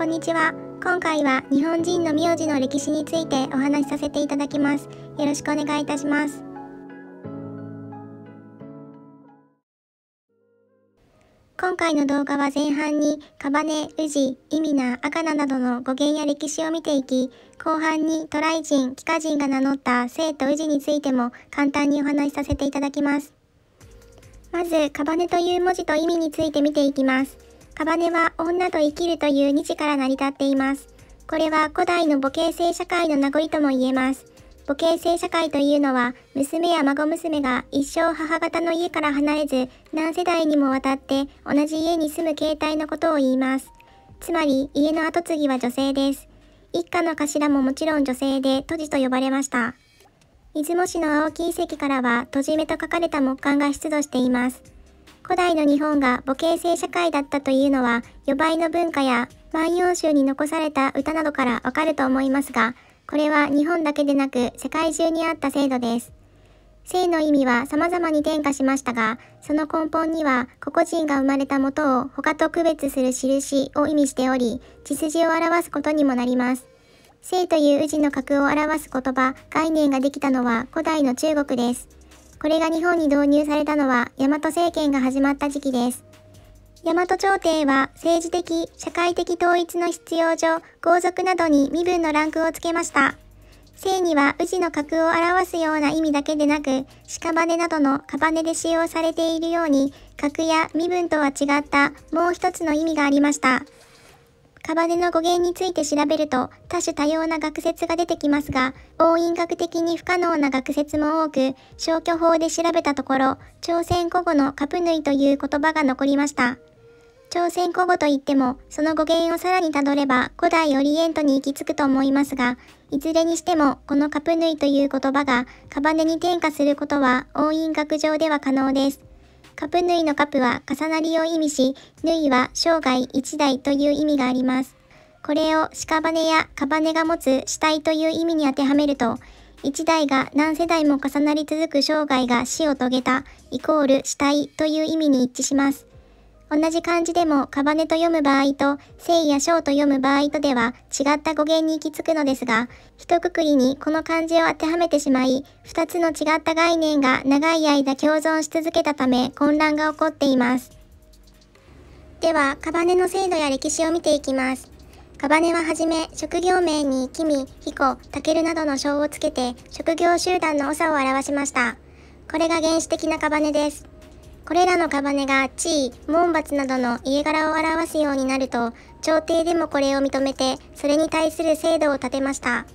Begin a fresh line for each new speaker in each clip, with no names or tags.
こんにちは。今回は日本人の苗字の歴史についてお話しさせていただきます。よろしくお願いいたします。今回の動画は前半に、カバネ、ウジ、イミナ、アカナなどの語源や歴史を見ていき、後半に渡来人、帰化人が名乗った生と宇治についても簡単にお話しさせていただきます。まず、カバネという文字と意味について見ていきます。カバネは女と生きるという2から成り立っています。これは古代の母系性社会の名残とも言えます。母系性社会というのは、娘や孫娘が一生母方の家から離れず、何世代にもわたって同じ家に住む形態のことを言います。つまり、家の跡継ぎは女性です。一家の頭ももちろん女性で、都じと呼ばれました。出雲市の青木遺跡からは、戸締めと書かれた木簡が出土しています。古代の日本が母系性社会だったというのは、予売の文化や万葉集に残された歌などからわかると思いますが、これは日本だけでなく世界中にあった制度です。性の意味は様々に転化しましたが、その根本には個々人が生まれた元を他と区別する印を意味しており、血筋を表すことにもなります。性という氏の格を表す言葉、概念ができたのは古代の中国です。これが日本に導入されたのは大和政権が始まった時期です。大和朝廷は政治的、社会的統一の必要上、豪族などに身分のランクをつけました。姓には宇治の格を表すような意味だけでなく、屍などの屍で使用されているように、格や身分とは違ったもう一つの意味がありました。カバネの語源について調べると多種多様な学説が出てきますが、応印学的に不可能な学説も多く、消去法で調べたところ、朝鮮古語のカプヌイという言葉が残りました。朝鮮古語といっても、その語源をさらにたどれば古代オリエントに行き着くと思いますが、いずれにしても、このカプヌイという言葉がカバネに転化することは応印学上では可能です。カプ縫いのカプは重なりを意味し、縫いは生涯一代という意味があります。これを屍やカバネが持つ死体という意味に当てはめると、一代が何世代も重なり続く生涯が死を遂げた、イコール死体という意味に一致します。同じ漢字でも、カバネと読む場合と、聖や章と読む場合とでは、違った語源に行き着くのですが、一括りにこの漢字を当てはめてしまい、二つの違った概念が長い間共存し続けたため、混乱が起こっています。では、カバネの制度や歴史を見ていきます。カバネははじめ、職業名に君、彦、タケルなどの章をつけて、職業集団の長を表しました。これが原始的なカバネです。これらのカバネが地位、門閥などの家柄を表すようになると、朝廷でもこれを認めて、それに対する制度を立てました。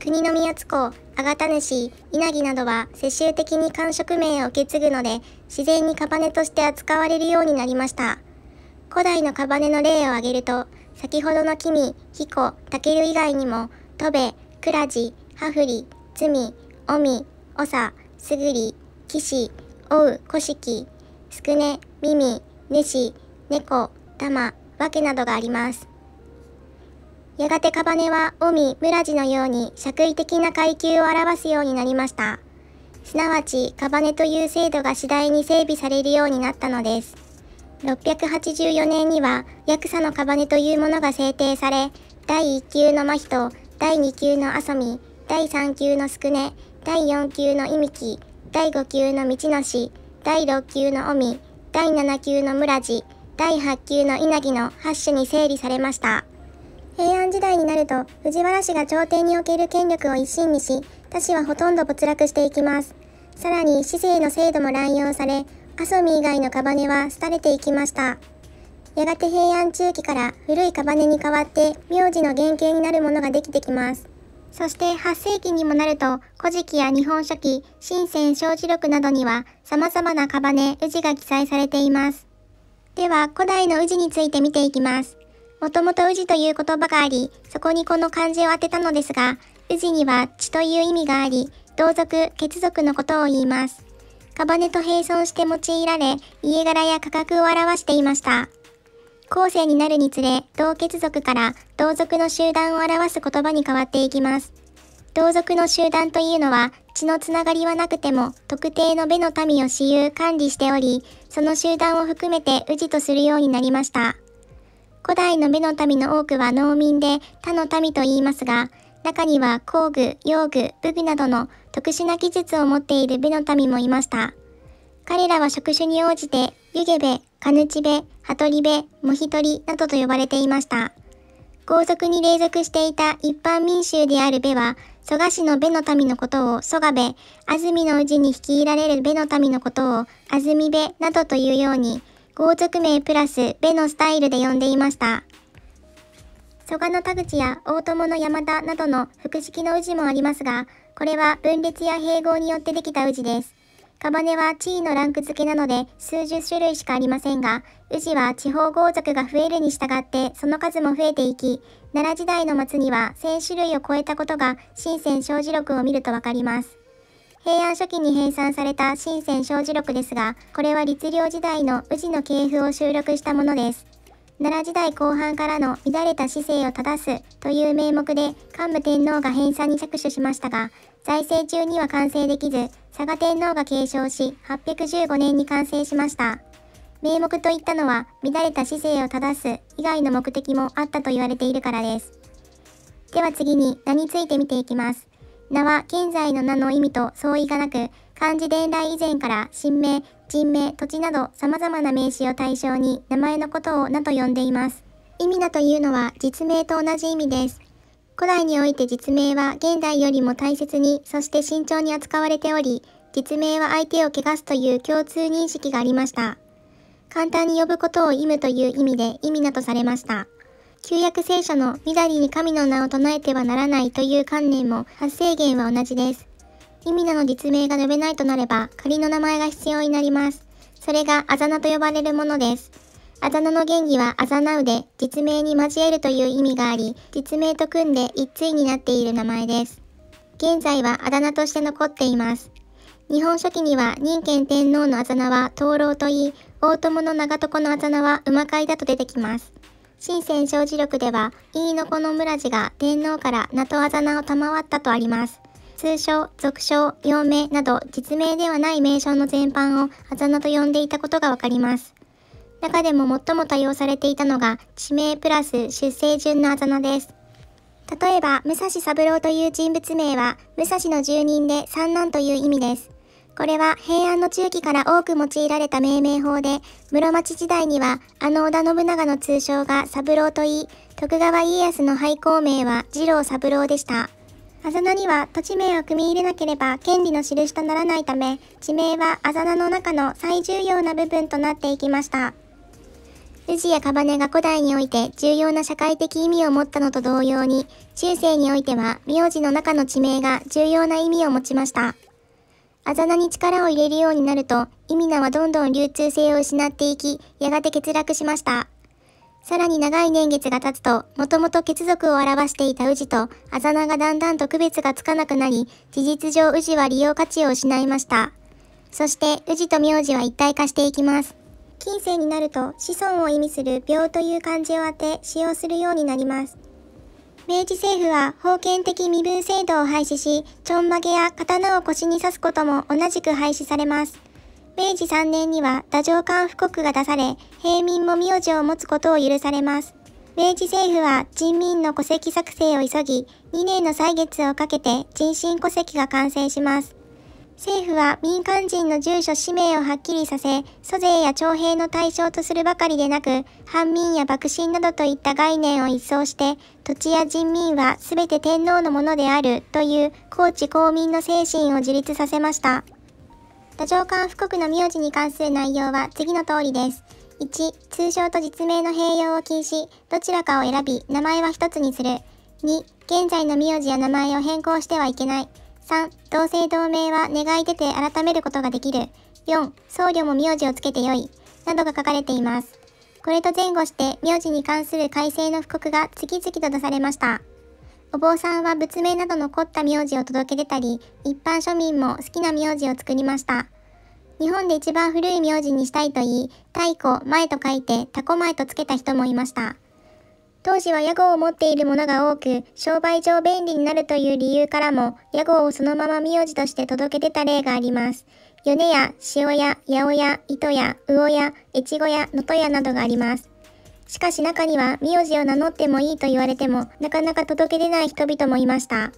国宮津湖あがた主、稲城などは世襲的に官職名を受け継ぐので、自然にカバネとして扱われるようになりました。古代のカバネの例を挙げると、先ほどの君、彦、武以外にも、戸部倉治羽ハフリ、ツミ、オミ、騎士追う古式つくね、み耳、主、猫、玉、わけなどがあります。やがてカバネはオミ、ムラジのように社会的な階級を表すようになりました。すなわち、カバネという制度が次第に整備されるようになったのです。684年には、ヤクザのカバネというものが制定され、第1級のマヒト、第2級のアソミ、第3級のスクネ、第4級のイミキ、第5級の道のし、第6級の尾身、第7級の村地、第8級の稲城の8種に整理されました。平安時代になると藤原氏が朝廷における権力を一身にし、他氏はほとんど没落していきます。さらに市政の制度も乱用され、アソミ以外のカバネは廃れていきました。やがて平安中期から古いカバネに代わって名字の原型になるものができてきます。そして8世紀にもなると、古事記や日本書紀、新鮮小事録などには、様々なカバネ、氏が記載されています。では、古代の宇治について見ていきます。もともと宇治という言葉があり、そこにこの漢字を当てたのですが、宇治には血という意味があり、同族、血族のことを言います。カバネと並存して用いられ、家柄や価格を表していました。後世になるにつれ、同血族から同族の集団を表す言葉に変わっていきます。同族の集団というのは、血のつながりはなくても、特定の部の民を私有管理しており、その集団を含めて氏とするようになりました。古代の部の民の多くは農民で他の民と言いますが、中には工具、用具、武具などの特殊な技術を持っている部の民もいました。彼らは職種に応じて、湯気部、カヌチベ、ハトリベ、モヒトリなどと呼ばれていました。豪族に隷属していた一般民衆であるベは、蘇我氏のベの民のことを蘇我部、安住の氏に率いられるベの民のことを安住部などというように、豪族名プラスベのスタイルで呼んでいました。蘇我の田口や大友の山田などの複式の氏もありますが、これは分裂や併合によってできた氏です。カバネは地位のランク付けなので数十種類しかありませんが、宇治は地方豪族が増えるに従ってその数も増えていき、奈良時代の末には1000種類を超えたことが深鮮小事録を見るとわかります。平安初期に編纂された深鮮小事録ですが、これは律令時代の宇治の系譜を収録したものです。奈良時代後半からの乱れた姿勢を正すという名目で桓武天皇が返纂に着手しましたが、財政中には完成できず、佐賀天皇が継承し、815年に完成しました。名目といったのは、乱れた姿勢を正す以外の目的もあったと言われているからです。では次に名について見ていきます。名は現在の名の意味と相違がなく、漢字伝来以前から新名、人名、土地など様々な名詞を対象に名前のことを名と呼んでいます。意味名というのは実名と同じ意味です。古代において実名は現代よりも大切に、そして慎重に扱われており、実名は相手を汚すという共通認識がありました。簡単に呼ぶことを意味という意味で意味名とされました。旧約聖書の緑に神の名を唱えてはならないという観念も発生源は同じです。意味名の実名が述べないとなれば、仮の名前が必要になります。それがあざなと呼ばれるものです。あざなの原義はあざなうで、実名に交えるという意味があり、実名と組んで一対になっている名前です。現在はあだ名として残っています。日本書紀には任権天皇のあざなは灯籠といい、大友の長床のあざなは馬飼いだと出てきます。新鮮生事録では、飯の子の村地が天皇から名とあざなを賜ったとあります。通称、俗称、用名など実名ではない名称の全般をあざなと呼んでいたことがわかります。中でも最も多用されていたのが地名プラス出生順のあざなです。例えば、武蔵三郎という人物名は、武蔵の住人で三男という意味です。これは平安の中期から多く用いられた命名法で、室町時代には、あの織田信長の通称が三郎といい、徳川家康の廃校名は二郎三郎でした。あざなには土地名を組み入れなければ権利の印とならないため、地名はあざなの中の最重要な部分となっていきました。宇治やカバネが古代において重要な社会的意味を持ったのと同様に、中世においては苗字の中の地名が重要な意味を持ちました。あざなに力を入れるようになると、意味名はどんどん流通性を失っていき、やがて欠落しました。さらに長い年月が経つと、もともと血族を表していた氏とあざながだんだんと区別がつかなくなり、事実上氏は利用価値を失いました。そして氏と名字は一体化していきます。近世になると子孫を意味する病という漢字を当て使用するようになります。明治政府は封建的身分制度を廃止し、ちょんまげや刀を腰に刺すことも同じく廃止されます。明治3年には太政官布告が出され、平民も名字を持つことを許されます。明治政府は人民の戸籍作成を急ぎ、2年の歳月をかけて人身戸籍が完成します。政府は民間人の住所氏名をはっきりさせ、租税や徴兵の対象とするばかりでなく、反民や幕臣などといった概念を一掃して、土地や人民は全て天皇のものであるという高知公民の精神を樹立させました。途上漢富国の名字に関する内容は次の通りです。1、通称と実名の併用を禁止、どちらかを選び、名前は1つにする。2、現在の名字や名前を変更してはいけない。3、同姓同名は願い出て改めることができる。4、僧侶も名字をつけてよい。などが書かれています。これと前後して、名字に関する改正の布告が次々と出されました。お坊さんは仏名などの凝った名字を届け出たり、一般庶民も好きな名字を作りました。日本で一番古い名字にしたいと言い、太古、前と書いて、タコ前と付けた人もいました。当時は屋号を持っているものが多く、商売上便利になるという理由からも、屋号をそのまま名字として届け出た例があります。米屋、塩屋、八百屋、糸屋、魚屋、越後屋、能登屋などがあります。しかし中には名字を名乗ってもいいと言われてもなかなか届け出ない人々もいました。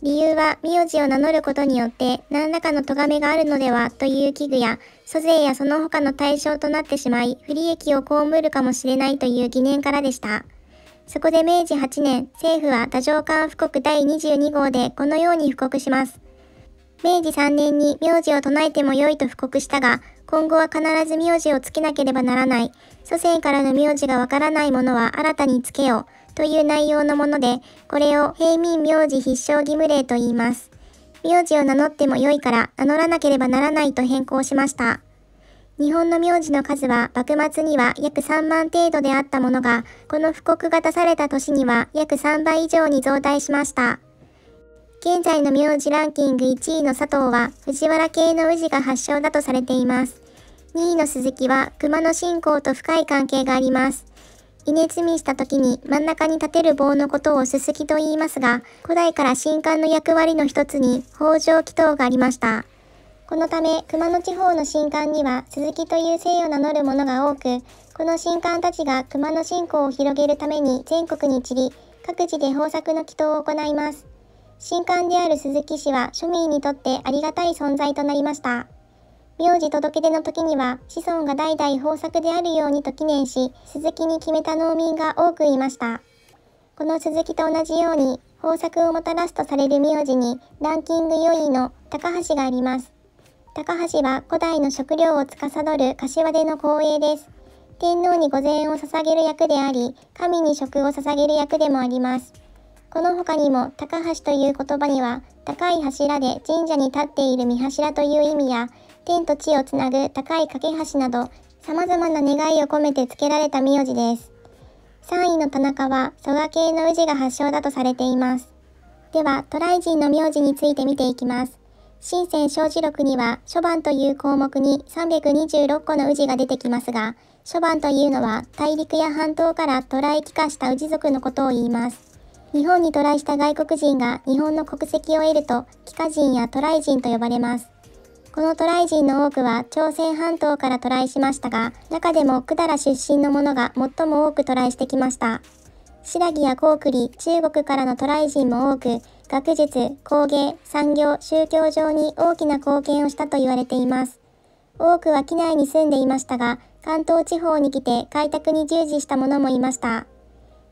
理由は名字を名乗ることによって何らかの咎めがあるのではという危惧や租税やその他の対象となってしまい不利益を被るかもしれないという疑念からでした。そこで明治8年、政府は多条官布告第22号でこのように布告します。明治3年に名字を唱えても良いと布告したが、今後は必ず名字をつけなければならない、祖先からの名字がわからないものは新たにつけようという内容のもので、これを平民名字必勝義務令と言います。名字を名乗っても良いから名乗らなければならないと変更しました。日本の名字の数は幕末には約3万程度であったものが、この布告が出された年には約3倍以上に増大しました。現在の名字ランキング1位の佐藤は藤原系の氏が発祥だとされています。2位の鈴木は熊野信仰と深い関係があります。稲積みした時に真ん中に立てる棒のことをすすきと言いますが、古代から神官の役割の一つに北条祈祷がありました。このため、熊野地方の神官には鈴木という姓を名乗る者が多く、この神官たちが熊野信仰を広げるために全国に散り、各地で豊作の祈祷を行います。新刊である鈴木氏は庶民にとってありがたい存在となりました。名字届出の時には子孫が代々豊作であるようにと記念し、鈴木に決めた農民が多くいました。この鈴木と同じように、豊作をもたらすとされる名字にランキング4位の高橋があります。高橋は古代の食料を司る柏手の光栄です。天皇に御膳を捧げる役であり、神に食を捧げる役でもあります。この他にも、高橋という言葉には、高い柱で神社に立っている見柱という意味や、天と地をつなぐ高い架け橋など、様々な願いを込めて付けられた名字です。3位の田中は、蘇我系の氏が発祥だとされています。では、渡来人の名字について見ていきます。新鮮小字録には、初番という項目に326個の氏が出てきますが、初番というのは大陸や半島から渡来帰化した氏族のことを言います。日本に渡来した外国人が日本の国籍を得ると、帰化人や渡来人と呼ばれます。この渡来人の多くは朝鮮半島から渡来しましたが、中でも百済出身の者が最も多く渡来してきました。新羅や高栗、中国からの渡来人も多く、学術、工芸、産業、宗教上に大きな貢献をしたと言われています。多くは機内に住んでいましたが、関東地方に来て開拓に従事した者もいました。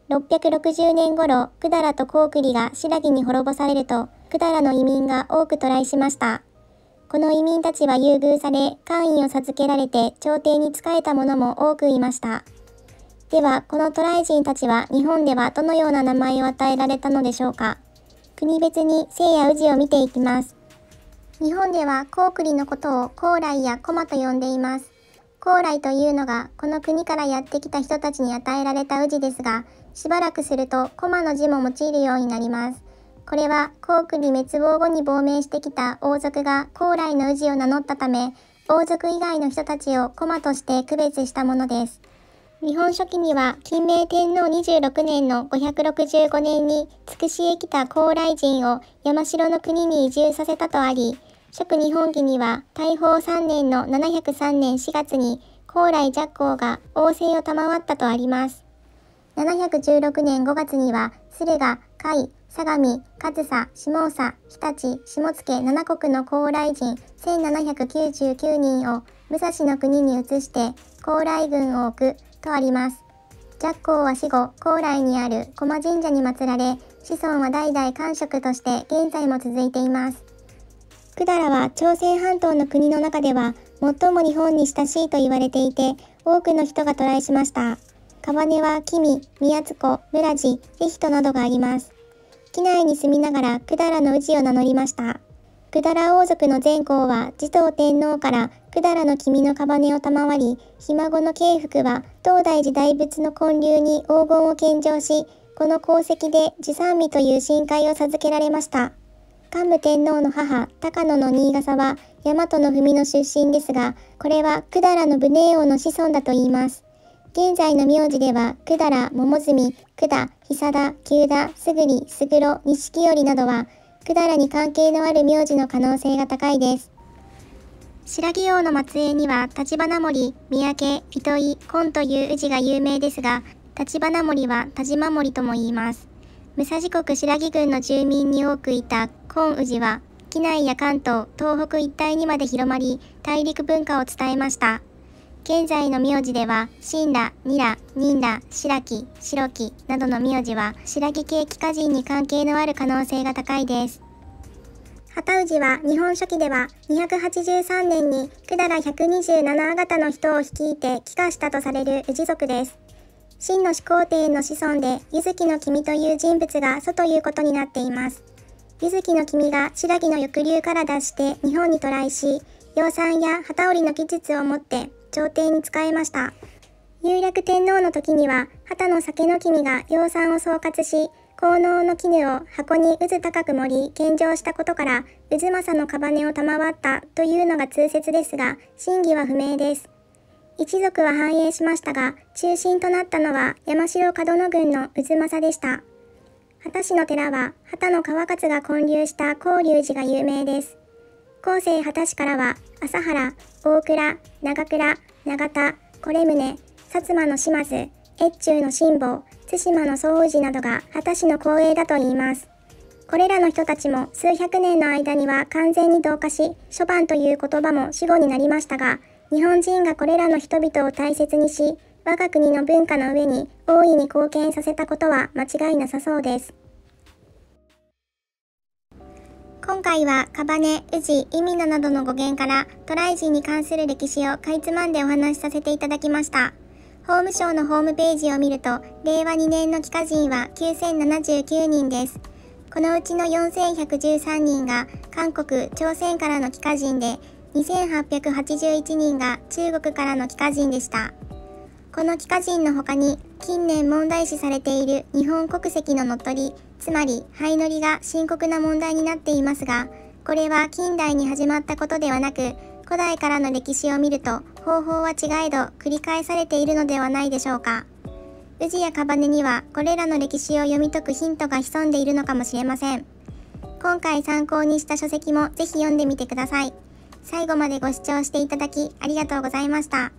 660年頃、百済と高栗が新羅に滅ぼされると、百済の移民が多く渡来しました。この移民たちは優遇され、官位を授けられて朝廷に仕えた者も多くいました。では、この渡来人たちは日本ではどのような名前を与えられたのでしょうか。国別に姓や氏を見ていきます。日本では高栗のことを高麗や駒と呼んでいます。高麗というのがこの国からやってきた人たちに与えられた氏ですが、しばらくすると駒の字も用いるようになります。これは高句に滅亡後に亡命してきた王族が高麗の氏を名乗ったため、王族以外の人たちを駒として区別したものです。日本書紀には、金明天皇26年の565年に、つくしへ来た高麗人を山城の国に移住させたとあり、初期日本記には大宝3年の703年4月に高麗若光が王政を賜ったとあります。716年5月には駿河、甲斐、相模、上佐、下佐、日立、下野7国の高麗人1799人を武蔵の国に移して高麗軍を置くとあります。若光は死後、高麗にある駒神社に祀られ、子孫は代々官職として現在も続いています。百済は朝鮮半島の国の中では最も日本に親しいと言われていて多くの人が渡来しました川根は君宮津湖村地是非となどがあります機内に住みながら百済の氏を名乗りました百済王族の前皇は持統天皇から百済の君の川を賜りひ孫の慶福は東大寺大仏の建立に黄金を献上しこの功績で持参美という深海を授けられました桓武天皇の母高野の新笠は大和の文の出身ですがこれは百済の武寧王の子孫だと言います現在の名字では百済桃住久田久田久田すぐりすぐろ錦織などは百済に関係のある名字の可能性が高いです白木王の末裔には橘森三宅糸井紺という氏が有名ですが橘森は田島森とも言います武蔵国白木郡の住民に多くいた金宇寺は、機内や関東、東北一帯にまで広まり、大陸文化を伝えました。現在の苗字では、新羅、ニラ、忍羅、白木、白木などの苗字は、白木系幾何人に関係のある可能性が高いです。畑氏は日本書紀では283年に百済127あがたの人を率いて帰化したとされる氏族です。真の始皇帝の子孫で、柚木の君という人物が祖ということになっています。柚木の君が白木の抑留から出して日本に渡来し、養蚕や旗織の技術を持って朝廷に仕えました。有略天皇の時には、旗の酒の君が養蚕を総括し、効能の絹を箱に渦高く盛り献上したことから渦政のカを賜ったというのが通説ですが真偽は不明です一族は繁栄しましたが、中心となったのは山城門野郡の渦政でした。畑氏の寺は、畑の川勝が建立した広隆寺が有名です。後世畑氏からは、朝原、大倉、長倉、長田、これ宗、薩摩の島津、越中の辛抱、対馬の総氏などが畑氏の光栄だと言います。これらの人たちも数百年の間には完全に同化し、諸番という言葉も主語になりましたが、日本人がこれらの人々を大切にし、我が国の文化の上に大いに貢献させたことは間違いなさそうです。今回はカバネ、ウジ、イミナなどの語源から渡来人に関する歴史をかいつまんでお話しさせていただきました。法務省のホームページを見ると、令和2年の帰化人は9079人です。このうちの4113人が韓国、朝鮮からの帰化人で、2881人が中国からの帰化人でした。この帰化人の他に近年問題視されている日本国籍の乗っ取り、つまり灰乗りが深刻な問題になっていますが、これは近代に始まったことではなく、古代からの歴史を見ると方法は違えど繰り返されているのではないでしょうか。宇治やカバネにはこれらの歴史を読み解くヒントが潜んでいるのかもしれません。今回参考にした書籍もぜひ読んでみてください。最後までご視聴していただきありがとうございました。